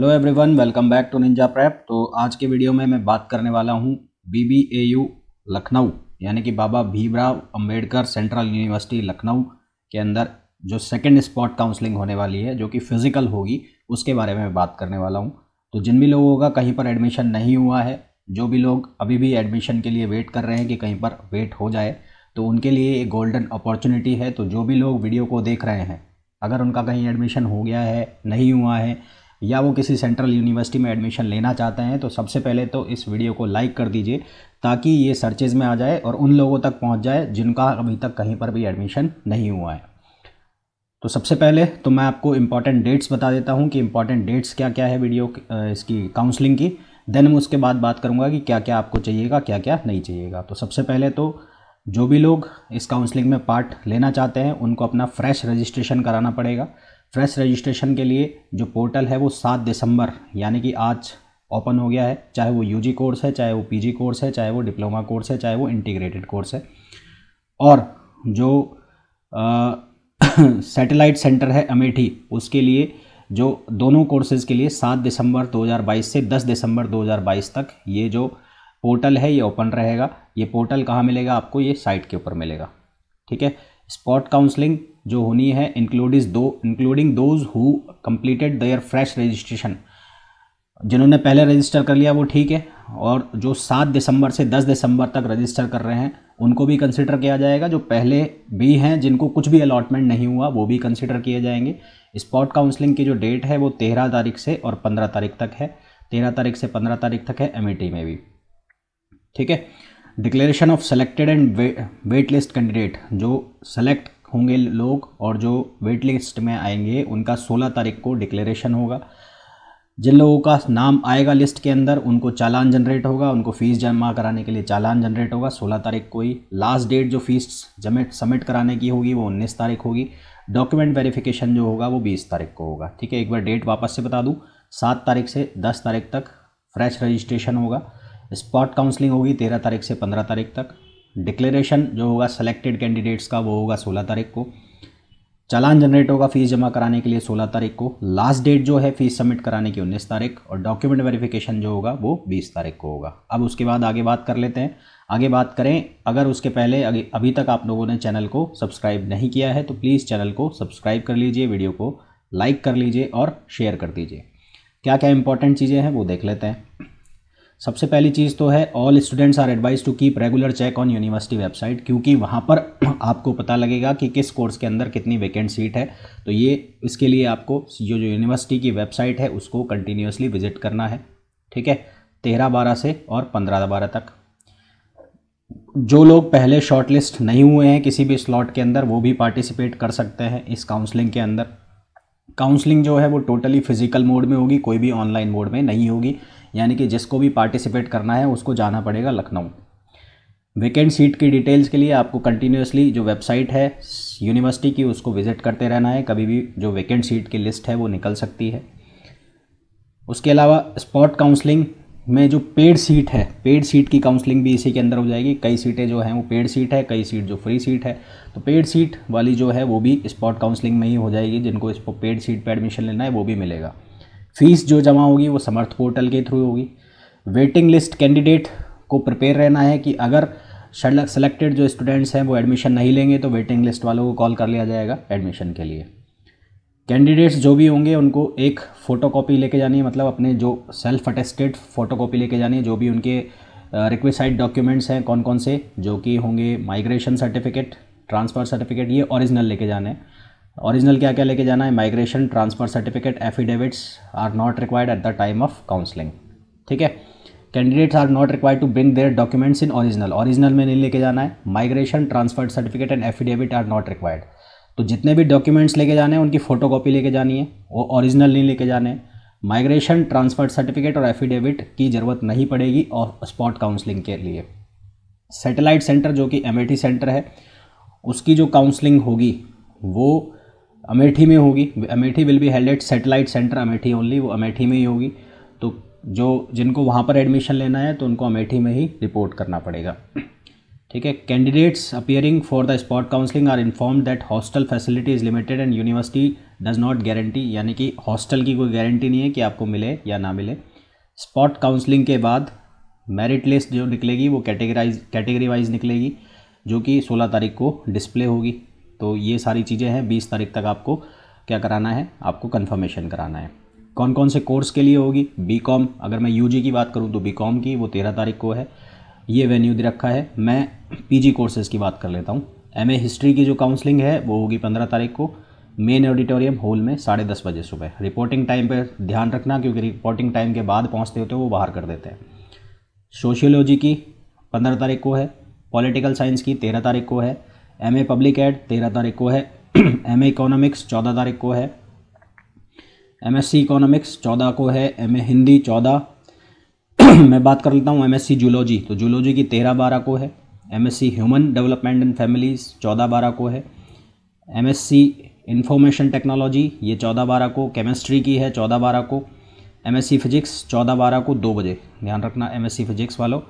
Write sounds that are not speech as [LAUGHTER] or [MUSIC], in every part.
hello everyone welcome back to Ninja Prep तो आज के वीडियो में मैं बात करने वाला हूँ बीबीएयू लखनऊ यानी कि बाबा भीमराव अंबेडकर सेंट्रल यूनिवर्सिटी लखनऊ के अंदर जो सेकंड स्पॉट काउंसलिंग होने वाली है जो कि फिज़िकल होगी उसके बारे में बात करने वाला हूँ तो जिन भी लोगों का कहीं पर एडमिशन नहीं हुआ है जो भी लोग अभी भी एडमिशन के लिए वेट कर रहे हैं कि कहीं पर वेट हो जाए तो उनके लिए एक गोल्डन अपॉर्चुनिटी है तो जो भी लोग वीडियो को देख रहे हैं अगर उनका कहीं एडमिशन हो गया है नहीं हुआ है या वो किसी सेंट्रल यूनिवर्सिटी में एडमिशन लेना चाहते हैं तो सबसे पहले तो इस वीडियो को लाइक कर दीजिए ताकि ये सर्चेज़ में आ जाए और उन लोगों तक पहुँच जाए जिनका अभी तक कहीं पर भी एडमिशन नहीं हुआ है तो सबसे पहले तो मैं आपको इम्पॉर्टेंट डेट्स बता देता हूँ कि इम्पॉर्टेंट डेट्स क्या क्या है वीडियो इसकी काउंसलिंग की देन मैं उसके बाद बात करूँगा कि क्या क्या आपको चाहिएगा क्या क्या नहीं चाहिएगा तो सबसे पहले तो जो भी लोग इस काउंसलिंग में पार्ट लेना चाहते हैं उनको अपना फ्रेश रजिस्ट्रेशन कराना पड़ेगा फ्रेश रजिस्ट्रेशन के लिए जो पोर्टल है वो सात दिसंबर यानी कि आज ओपन हो गया है चाहे वो यू कोर्स है चाहे वो पी कोर्स है चाहे वो डिप्लोमा कोर्स है चाहे वो इंटीग्रेटेड कोर्स है और जो [COUGHS] सैटेलाइट सेंटर है अमेठी उसके लिए जो दोनों कोर्सेज़ के लिए सात दिसंबर 2022 से दस दिसंबर 2022 तक ये जो पोर्टल है ये ओपन रहेगा ये पोर्टल कहाँ मिलेगा आपको ये साइट के ऊपर मिलेगा ठीक है स्पॉट काउंसलिंग जो होनी है इंक्लूड इज दो including those who completed their fresh registration जिन्होंने पहले रजिस्टर कर लिया वो ठीक है और जो सात दिसंबर से दस दिसंबर तक रजिस्टर कर रहे हैं उनको भी कंसिडर किया जाएगा जो पहले भी हैं जिनको कुछ भी अलॉटमेंट नहीं हुआ वो भी कंसिडर किए जाएंगे स्पॉट काउंसलिंग की जो डेट है वो तेरह तारीख से और पंद्रह तारीख तक है तेरह तारीख से पंद्रह तारीख तक है एम e में भी ठीक है declaration of selected and wait list candidate जो सेलेक्ट होंगे लोग और जो वेट लिस्ट में आएंगे उनका 16 तारीख को डिक्लेरेशन होगा जिन लोगों का नाम आएगा लिस्ट के अंदर उनको चालान जनरेट होगा उनको फ़ीस जमा कराने के लिए चालान जनरेट होगा 16 तारीख को ही लास्ट डेट जो फ़ीस जमे सबमिट कराने की होगी वो 19 तारीख होगी डॉक्यूमेंट वेरिफिकेशन जो होगा वो 20 तारीख को होगा ठीक है एक बार डेट वापस से बता दूँ सात तारीख से दस तारीख तक फ्रेश रजिस्ट्रेशन होगा स्पॉट काउंसलिंग होगी तेरह तारीख से पंद्रह तारीख तक डिक्लेरेशन जो होगा सेलेक्टेड कैंडिडेट्स का वो होगा सोलह तारीख को चालान जनरेट होगा फीस जमा कराने के लिए 16 तारीख को लास्ट डेट जो है फीस सबमिट कराने की 19 तारीख और डॉक्यूमेंट वेरिफिकेशन जो होगा वो 20 तारीख को होगा अब उसके बाद आगे बात कर लेते हैं आगे बात करें अगर उसके पहले अभी तक आप लोगों ने चैनल को सब्सक्राइब नहीं किया है तो प्लीज़ चैनल को सब्सक्राइब कर लीजिए वीडियो को लाइक कर लीजिए और शेयर कर दीजिए क्या क्या इंपॉर्टेंट चीज़ें हैं वो देख लेते हैं सबसे पहली चीज़ तो है all students are advise to keep regular check on university website क्योंकि वहाँ पर [CLEARS THROAT] आपको पता लगेगा कि किस कोर्स के अंदर कितनी वैकेंट सीट है तो ये इसके लिए आपको जो जो यूनिवर्सिटी की वेबसाइट है उसको कंटिन्यूसली विजिट करना है ठीक है तेरह बारह से और पंद्रह बारह तक जो लोग पहले शॉर्ट लिस्ट नहीं हुए हैं किसी भी स्लॉट के अंदर वो भी पार्टिसिपेट कर सकते हैं इस काउंसलिंग के अंदर काउंसलिंग जो है वो टोटली फिजिकल मोड में होगी कोई भी ऑनलाइन मोड में नहीं होगी यानी कि जिसको भी पार्टिसिपेट करना है उसको जाना पड़ेगा लखनऊ वैकेंट सीट की डिटेल्स के लिए आपको कंटिन्यूसली जो वेबसाइट है यूनिवर्सिटी की उसको विज़िट करते रहना है कभी भी जो वैकेंट सीट की लिस्ट है वो निकल सकती है उसके अलावा स्पॉट काउंसलिंग में जो पेड सीट है पेड सीट की काउंसलिंग भी इसी के अंदर हो जाएगी कई सीटें जो हैं वो पेड सीट है कई सीट जो फ्री सीट है तो पेड सीट वाली जो है वो भी स्पॉट काउंसलिंग में ही हो जाएगी जिनको इस पेड सीट पर एडमिशन लेना है वो भी मिलेगा फीस जो जमा होगी वो समर्थ पोर्टल के थ्रू होगी वेटिंग लिस्ट कैंडिडेट को प्रिपेयर रहना है कि अगर सेलेक्टेड जो स्टूडेंट्स हैं वो एडमिशन नहीं लेंगे तो वेटिंग लिस्ट वालों को कॉल कर लिया जाएगा एडमिशन के लिए कैंडिडेट्स जो भी होंगे उनको एक फ़ोटो लेके जानी है मतलब अपने जो सेल्फ अटेस्टेड फ़ोटो लेके जानी है जो भी उनके रिक्वेस्टाइड डॉक्यूमेंट्स हैं कौन कौन से जो कि होंगे माइग्रेशन सर्टिफिकेट ट्रांसफ़र सर्टिफिकेट ये ओरिजिनल लेके जाने हैं ओरिजिनल क्या क्या लेके जाना है migration transfer certificate affidavits are not required at the time of counselling ठीक है candidates are not required to bring their documents in original original में नहीं लेके जाना है migration transfer certificate and affidavit are not required तो जितने भी डॉक्यूमेंट्स लेके जाने हैं उनकी फ़ोटो कॉपी लेके जानी है वो ओरिजिनल नहीं लेके जाने माइग्रेशन ट्रांसफर सर्टिफिकेट और एफिडेविट की ज़रूरत नहीं पड़ेगी और स्पॉट काउंसलिंग के लिए सैटेलाइट सेंटर जो कि एम सेंटर है उसकी जो काउंसलिंग होगी वो अमेठी में होगी Amethi will be held at satellite centre Amethi only वो अमेठी में ही होगी तो जो जिनको वहाँ पर एडमिशन लेना है तो उनको अमेठी में ही रिपोर्ट करना पड़ेगा ठीक है candidates appearing for the spot counselling are inform that hostel facility is limited and university does not guarantee यानी कि हॉस्टल की कोई गारंटी नहीं है कि आपको मिले या ना मिले स्पॉट काउंसलिंग के बाद मेरिट लिस्ट जो निकलेगी वो कैटेगराइज कैटेगरी वाइज निकलेगी जो कि 16 तारीख को डिस्प्ले होगी तो ये सारी चीज़ें हैं बीस तारीख तक आपको क्या कराना है आपको कन्फर्मेशन कराना है कौन कौन से कोर्स के लिए होगी बी कॉम अगर मैं यू की बात करूँ तो बी कॉम की वो तेरह तारीख को है ये वेन्यू दे रखा है मैं पी कोर्सेज़ की बात कर लेता हूँ एम हिस्ट्री की जो काउंसलिंग है वो होगी पंद्रह तारीख को मेन ऑडिटोरियम हॉल में साढ़े दस बजे सुबह रिपोर्टिंग टाइम पर ध्यान रखना क्योंकि रिपोर्टिंग टाइम के बाद पहुँचते होते वो बाहर कर देते हैं सोशियोलॉजी की पंद्रह तारीख को है पॉलिटिकल साइंस की तेरह तारीख को है एम ए पब्लिक एड तेरह तारीख को है एम ए इकोनॉमिक्स चौदह तारीख को है एम एस सी इकोनॉमिक्स चौदह को है एम ए हिंदी चौदह [CLEARS THROAT] मैं बात कर लेता हूँ एम एस सी जूलॉजी तो जूलॉजी की तेरह बारह को है M S C human development and families चौदह बारह को है M S C information technology ये चौदह बारह को केमिस्ट्री की है चौदह बारह को एम एस सी फिजिक्स चौदह बारह को दो बजे ध्यान रखना एम एस सी फिजिक्स वालों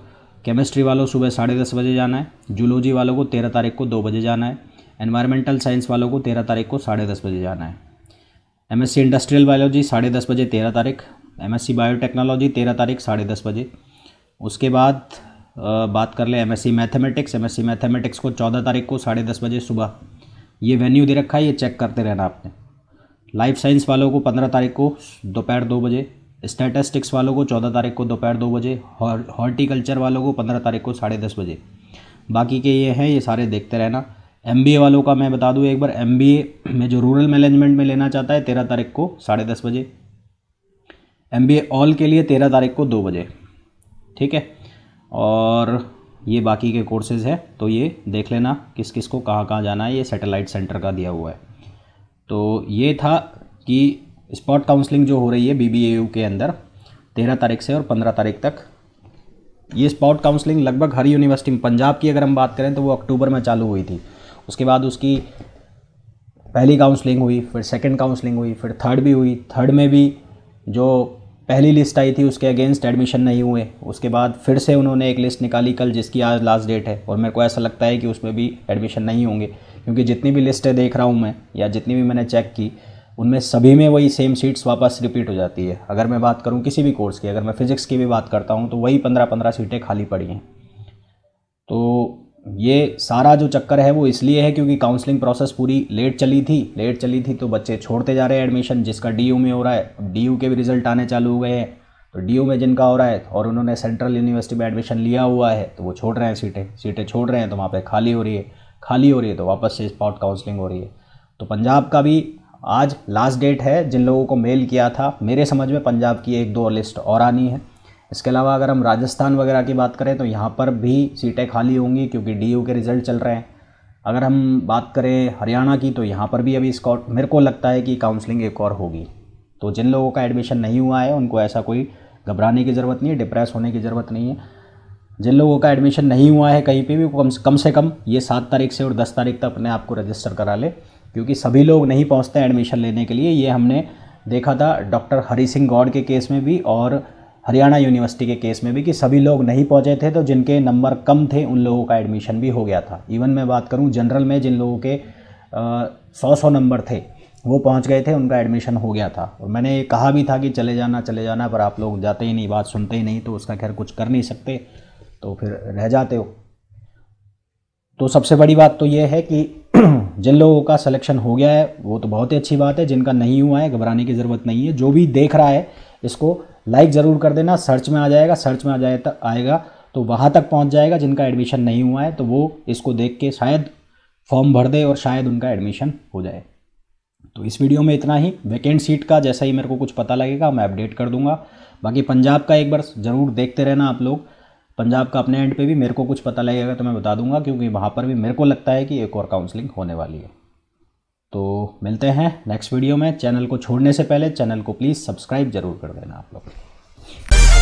केमिस्ट्री वालों सुबह साढ़े दस बजे जाना है जूलॉजी वालों को तेरह तारीख को दो बजे जाना है एनवायरमेंटल साइंस वालों को तेरह तारीख को साढ़े दस बजे जाना है सी इंडस्ट्रियल बायोलॉजी साढ़े दस बजे तेरह तारीख एम एस सी बायोटेक्नोलॉजी तेरह तारीख साढ़े दस बजे उसके बाद बात कर ले M S C mathematics M S C mathematics को चौदह तारीख को साढ़े दस बजे सुबह ये वेन्यू दे रखा है ये चेक करते रहना आपने लाइफ साइंस वालों को पंद्रह तारीख को दोपहर दो बजे स्टैटिस्टिक्स वालों को चौदह तारीख को दोपहर दो बजे हॉर्टिकल्चर वालों को पंद्रह तारीख को साढ़े दस बजे बाकी के ये हैं ये सारे देखते रहना एम वालों का मैं बता दूँ एक बार एम में जो रूरल मैनेजमेंट में लेना चाहता है तेरह तारीख को साढ़े दस बजे एम ऑल के लिए तेरह तारीख को दो बजे ठीक है और ये बाकी के कोर्सेज़ हैं तो ये देख लेना किस किस को कहाँ कहाँ जाना है ये सैटेलाइट सेंटर का दिया हुआ है तो ये था कि स्पॉट काउंसलिंग जो हो रही है बी के अंदर तेरह तारीख से और पंद्रह तारीख तक ये स्पॉट काउंसलिंग लगभग हर यूनिवर्सिटी में पंजाब की अगर हम बात करें तो वो अक्टूबर में चालू हुई थी उसके बाद उसकी पहली काउंसलिंग हुई फिर सेकंड काउंसलिंग हुई फिर थर्ड भी हुई थर्ड में भी जो पहली लिस्ट आई थी उसके अगेंस्ट एडमिशन नहीं हुए उसके बाद फिर से उन्होंने एक लिस्ट निकाली कल जिसकी आज लास्ट डेट है और मेरे को ऐसा लगता है कि उसमें भी एडमिशन नहीं होंगे क्योंकि जितनी भी लिस्टें देख रहा हूँ मैं या जितनी भी मैंने चेक की उनमें सभी में वही सेम सीट्स वापस रिपीट हो जाती है अगर मैं बात करूँ किसी भी कोर्स की अगर मैं फ़िज़िक्स की भी बात करता हूँ तो वही पंद्रह पंद्रह सीटें खाली पड़ी हैं तो ये सारा जो चक्कर है वो इसलिए है क्योंकि काउंसलिंग प्रोसेस पूरी लेट चली थी लेट चली थी तो बच्चे छोड़ते जा रहे हैं एडमिशन जिसका डी में हो रहा है डी के भी रिज़ल्ट आने चालू हो गए हैं तो डी में जिनका हो रहा है और उन्होंने सेंट्रल यूनिवर्सिटी में एडमिशन लिया हुआ है तो वो छोड़ रहे हैं सीटें सीटें छोड़ रहे हैं तो वहाँ पर खाली हो रही है खाली हो रही है तो वापस से स्पॉट काउंसलिंग हो रही है तो पंजाब का भी आज लास्ट डेट है जिन लोगों को मेल किया था मेरे समझ में पंजाब की एक दो लिस्ट और आनी है इसके अलावा अगर हम राजस्थान वगैरह की बात करें तो यहाँ पर भी सीटें खाली होंगी क्योंकि डी के रिज़ल्ट चल रहे हैं अगर हम बात करें हरियाणा की तो यहाँ पर भी अभी स्कॉट मेरे को लगता है कि काउंसलिंग एक और होगी तो जिन लोगों का एडमिशन नहीं हुआ है उनको ऐसा कोई घबराने की ज़रूरत नहीं है डिप्रेस होने की ज़रूरत नहीं है जिन लोगों का एडमिशन नहीं हुआ है कहीं पे भी कम कम से कम ये सात तारीख से और दस तारीख तक अपने आप को रजिस्टर करा ले क्योंकि सभी लोग नहीं पहुंचते एडमिशन लेने के लिए ये हमने देखा था डॉक्टर हरी सिंह गौड़ के केस में भी और हरियाणा यूनिवर्सिटी के केस में भी कि सभी लोग नहीं पहुंचे थे तो जिनके नंबर कम थे उन लोगों का एडमिशन भी हो गया था इवन मैं बात करूं जनरल में जिन लोगों के सौ सौ नंबर थे वो पहुंच गए थे उनका एडमिशन हो गया था और मैंने कहा भी था कि चले जाना चले जाना पर आप लोग जाते ही नहीं बात सुनते ही नहीं तो उसका खैर कुछ कर नहीं सकते तो फिर रह जाते हो तो सबसे बड़ी बात तो ये है कि [CLEARS THROAT] जिन लोगों का सिलेक्शन हो गया है वो तो बहुत ही अच्छी बात है जिनका नहीं हुआ है घबराने की ज़रूरत नहीं है जो भी देख रहा है इसको लाइक ज़रूर कर देना सर्च में आ जाएगा सर्च में आ जाए तक आएगा तो वहाँ तक पहुँच जाएगा जिनका एडमिशन नहीं हुआ है तो वो इसको देख के शायद फॉर्म भर दे और शायद उनका एडमिशन हो जाए तो इस वीडियो में इतना ही वैकेंट सीट का जैसा ही मेरे को कुछ पता लगेगा मैं अपडेट कर दूंगा बाकी पंजाब का एक बार ज़रूर देखते रहना आप लोग पंजाब का अपने एंड पे भी मेरे को कुछ पता लगेगा तो मैं बता दूंगा क्योंकि वहाँ पर भी मेरे को लगता है कि एक और काउंसलिंग होने वाली है तो मिलते हैं नेक्स्ट वीडियो में चैनल को छोड़ने से पहले चैनल को प्लीज़ सब्सक्राइब जरूर कर देना आप लोग